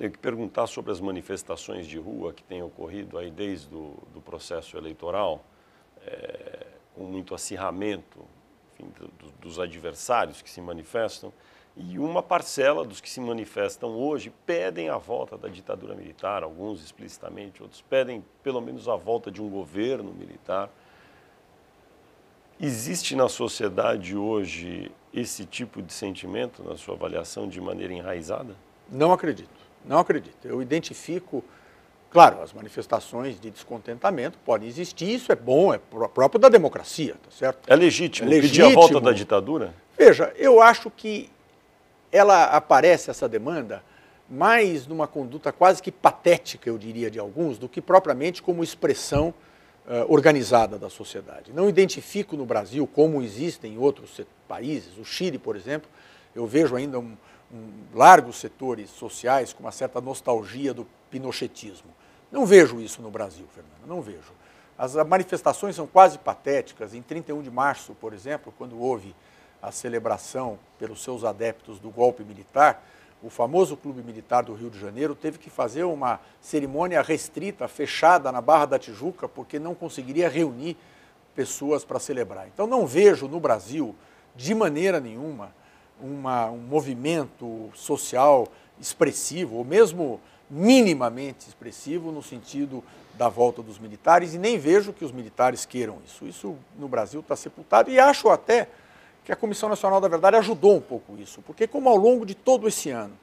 Tenho que perguntar sobre as manifestações de rua que têm ocorrido aí desde o do processo eleitoral, é, com muito acirramento enfim, do, dos adversários que se manifestam. E uma parcela dos que se manifestam hoje pedem a volta da ditadura militar, alguns explicitamente, outros pedem pelo menos a volta de um governo militar. Existe na sociedade hoje esse tipo de sentimento, na sua avaliação, de maneira enraizada? Não acredito. Não acredito. Eu identifico, claro, as manifestações de descontentamento podem existir, isso é bom, é próprio da democracia, tá certo? É legítimo, é legítimo. pedir a volta da ditadura? Veja, eu acho que ela aparece, essa demanda, mais numa conduta quase que patética, eu diria, de alguns, do que propriamente como expressão uh, organizada da sociedade. Não identifico no Brasil, como existem em outros países, o Chile, por exemplo, eu vejo ainda um, largos setores sociais com uma certa nostalgia do pinochetismo. Não vejo isso no Brasil, Fernando, não vejo. As manifestações são quase patéticas. Em 31 de março, por exemplo, quando houve a celebração pelos seus adeptos do golpe militar, o famoso Clube Militar do Rio de Janeiro teve que fazer uma cerimônia restrita, fechada na Barra da Tijuca, porque não conseguiria reunir pessoas para celebrar. Então, não vejo no Brasil, de maneira nenhuma, uma, um movimento social expressivo, ou mesmo minimamente expressivo, no sentido da volta dos militares, e nem vejo que os militares queiram isso. Isso no Brasil está sepultado, e acho até que a Comissão Nacional da Verdade ajudou um pouco isso, porque, como ao longo de todo esse ano,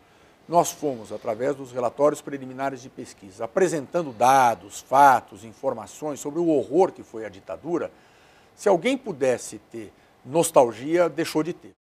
nós fomos, através dos relatórios preliminares de pesquisa, apresentando dados, fatos, informações sobre o horror que foi a ditadura, se alguém pudesse ter nostalgia, deixou de ter.